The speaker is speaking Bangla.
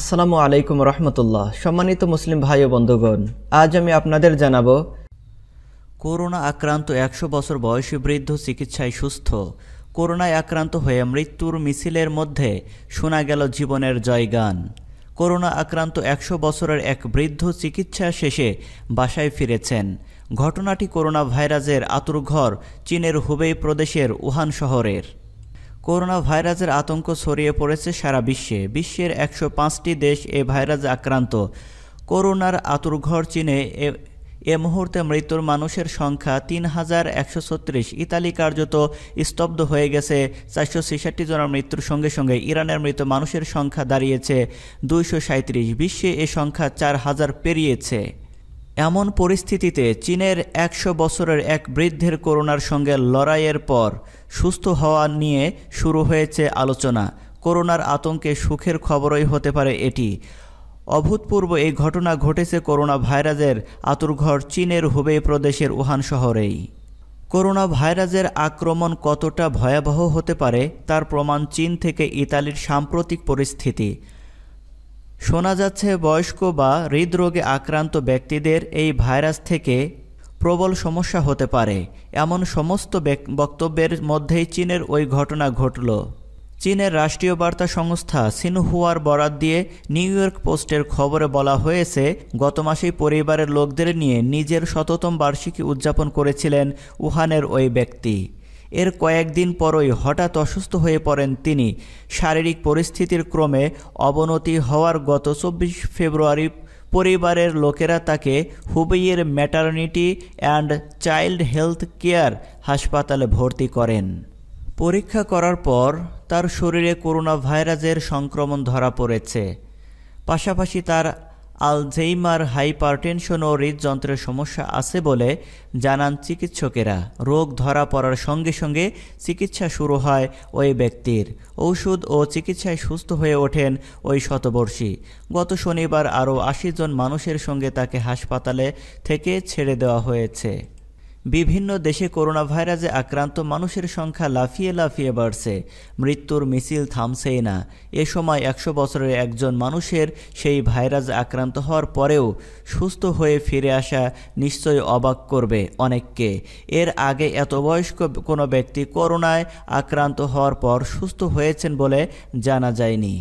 আসসালামু আলাইকুম রহমতুল্লাহ সম্মানিত মুসলিম ভাই ও বন্ধুগণ আজ আমি আপনাদের জানাব করোনা আক্রান্ত একশো বছর বয়সী বৃদ্ধ চিকিৎসায় সুস্থ করোনায় আক্রান্ত হয়ে মৃত্যুর মিছিলের মধ্যে শোনা গেল জীবনের জয়গান করোনা আক্রান্ত একশো বছরের এক বৃদ্ধ চিকিৎসা শেষে বাসায় ফিরেছেন ঘটনাটি করোনা ভাইরাসের আতুরঘর চীনের হুবেই প্রদেশের উহান শহরের করোনা ভাইরাসের আতঙ্ক ছড়িয়ে পড়েছে সারা বিশ্বে বিশ্বের একশো পাঁচটি দেশ এ ভাইরাসে আক্রান্ত করোনার আতুরঘর চীনে এ মুহূর্তে মৃত্যুর মানুষের সংখ্যা তিন হাজার একশো ছত্রিশ ইতালি কার্যত স্তব্ধ হয়ে গেছে চারশো ছেষট্টি জনের মৃত্যুর সঙ্গে সঙ্গে ইরানের মৃত মানুষের সংখ্যা দাঁড়িয়েছে দুইশো সাঁত্রিশ বিশ্বে এ সংখ্যা চার হাজার পেরিয়েছে এমন পরিস্থিতিতে চীনের একশো বছরের এক বৃদ্ধের করোনার সঙ্গে লড়াইয়ের পর সুস্থ হওয়া নিয়ে শুরু হয়েছে আলোচনা করোনার আতঙ্কে সুখের খবরই হতে পারে এটি অভূতপূর্ব এই ঘটনা ঘটেছে করোনা ভাইরাসের আতুরঘর চীনের হুবেই প্রদেশের উহান শহরেই করোনা ভাইরাসের আক্রমণ কতটা ভয়াবহ হতে পারে তার প্রমাণ চীন থেকে ইতালির সাম্প্রতিক পরিস্থিতি শোনা যাচ্ছে বয়স্ক বা হৃদরোগে আক্রান্ত ব্যক্তিদের এই ভাইরাস থেকে প্রবল সমস্যা হতে পারে এমন সমস্ত বক্তব্যের মধ্যেই চীনের ওই ঘটনা ঘটল চীনের রাষ্ট্রীয় বার্তা সংস্থা সিনহুয়ার বরাত দিয়ে নিউ ইয়র্ক পোস্টের খবরে বলা হয়েছে গত মাসেই পরিবারের লোকদের নিয়ে নিজের শততম বার্ষিকী উদযাপন করেছিলেন উহানের ওই ব্যক্তি এর কয়েকদিন পরই হঠাৎ অসুস্থ হয়ে পড়েন তিনি শারীরিক পরিস্থিতির ক্রমে অবনতি হওয়ার গত চব্বিশ ফেব্রুয়ারি পরিবারের লোকেরা তাকে হুবইয়ের maternity and child health care হাসপাতালে ভর্তি করেন পরীক্ষা করার পর তার শরীরে করোনা ভাইরাসের সংক্রমণ ধরা পড়েছে পাশাপাশি তার আলঝেইমার হাইপারটেনশন ও হৃদযন্ত্রের সমস্যা আছে বলে জানান চিকিৎসকেরা রোগ ধরা পড়ার সঙ্গে সঙ্গে চিকিৎসা শুরু হয় ওই ব্যক্তির ঔষধ ও চিকিৎসায় সুস্থ হয়ে ওঠেন ওই শতবর্ষী গত শনিবার আরও আশি জন মানুষের সঙ্গে তাকে হাসপাতালে থেকে ছেড়ে দেওয়া হয়েছে বিভিন্ন দেশে করোনা ভাইরাসে আক্রান্ত মানুষের সংখ্যা লাফিয়ে লাফিয়ে বাড়ছে মৃত্যুর মিছিল থামছেই না এ সময় একশো বছরের একজন মানুষের সেই ভাইরাস আক্রান্ত হওয়ার পরেও সুস্থ হয়ে ফিরে আসা নিশ্চয়ই অবাক করবে অনেককে এর আগে এত বয়স্ক কোনো ব্যক্তি করোনায় আক্রান্ত হওয়ার পর সুস্থ হয়েছেন বলে জানা যায়নি